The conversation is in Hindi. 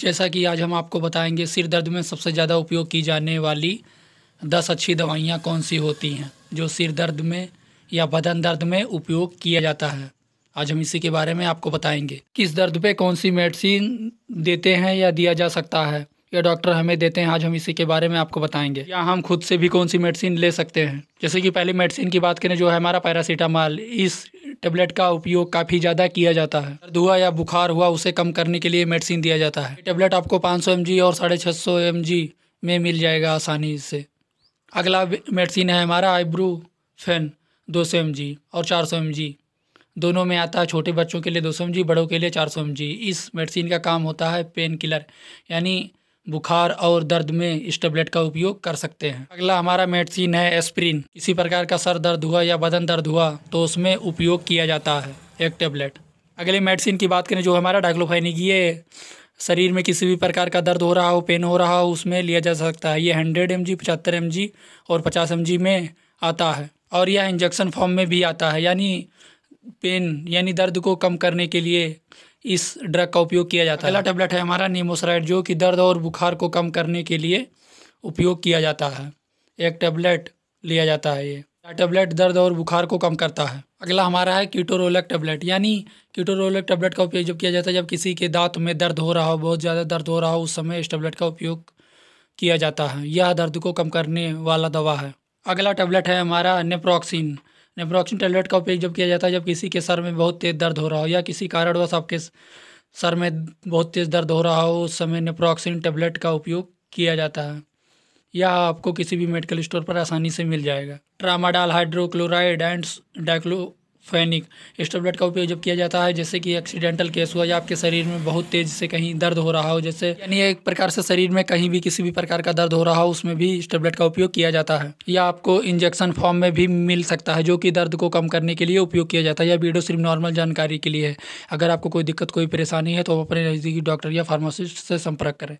जैसा कि आज हम आपको बताएंगे सिर दर्द में सबसे ज़्यादा उपयोग की जाने वाली दस अच्छी दवाइयाँ कौन सी होती हैं जो सिर दर्द में या बदन दर्द में उपयोग किया जाता है आज हम इसी के बारे में आपको बताएंगे किस दर्द पे कौन सी मेडिसिन देते हैं या दिया जा सकता है या डॉक्टर हमें देते हैं आज हम इसी के बारे में आपको बताएंगे या हम खुद से भी कौन सी मेडिसिन ले सकते हैं जैसे कि पहले मेडिसिन की बात करें जो है हमारा पैरासीटामॉल इस टेबलेट का उपयोग काफ़ी ज़्यादा किया जाता है दर्द हुआ या बुखार हुआ उसे कम करने के लिए मेडिसिन दिया जाता है टेबलेट आपको 500 जी और साढ़े छः सौ में मिल जाएगा आसानी से अगला मेडिसिन है हमारा आईब्रू फैन दो सौ और चार सौ दोनों में आता है छोटे बच्चों के लिए दो सौ बड़ों के लिए चार सौ इस मेडिसिन का काम होता है पेन किलर यानी बुखार और दर्द में इस टेबलेट का उपयोग कर सकते हैं अगला हमारा मेडिसिन है एस्प्रिन किसी प्रकार का सर दर्द हुआ या बदन दर्द हुआ तो उसमें उपयोग किया जाता है एक टेबलेट अगले मेडिसिन की बात करें जो हमारा डाइक्लोफेनिक ये शरीर में किसी भी प्रकार का दर्द हो रहा हो पेन हो रहा हो उसमें लिया जा सकता है ये हंड्रेड एम जी पचहत्तर एम जी और पचास एम जी में आता है और यह इंजेक्शन फॉर्म में भी आता है यानी पेन यानी दर्द को कम करने के लिए इस ड्रग का उपयोग किया जाता है अगला टेबलेट है हमारा नीमोसराइड जो कि दर्द और बुखार को कम करने के लिए उपयोग किया जाता है एक टेबलेट लिया जाता है ये टेबलेट दर्द और बुखार को कम करता है अगला हमारा है कीटोरोलक टेबलेट यानी कीटोरोलक टेबलेट का उपयोग जब किया जाता है जब किसी के दांत में दर्द हो रहा हो बहुत ज़्यादा दर्द हो रहा हो उस समय इस टेबलेट का उपयोग किया जाता है यह दर्द को कम करने वाला दवा है अगला टेबलेट है हमारा नेप्रोक्सिन नेप्रोक्सिन टैबलेट का उपयोग जब किया जाता है जब किसी के सर में बहुत तेज़ दर्द हो रहा हो या किसी कारणवश आपके सर में बहुत तेज़ दर्द हो रहा हो उस समय नेप्रोक्सिन टैबलेट का उपयोग किया जाता है यह आपको किसी भी मेडिकल स्टोर पर आसानी से मिल जाएगा tramadol hydrochloride and diclofenac tablet का उपयोग जब किया जाता है जैसे कि एक्सीडेंटल केस हुआ या आपके शरीर में बहुत तेज़ से कहीं दर्द हो रहा हो जैसे यानी एक प्रकार से शरीर में कहीं भी किसी भी प्रकार का दर्द हो रहा हो उसमें भी स्टेबलेट का उपयोग किया जाता है या आपको इंजेक्शन फॉर्म में भी मिल सकता है जो कि दर्द को कम करने के लिए उपयोग किया जाता है या वीडियो सिर्फ नॉर्मल जानकारी के लिए है अगर आपको कोई दिक्कत कोई परेशानी है तो अपने नज़दीकी डॉक्टर या फार्मासिस्ट से संपर्क करें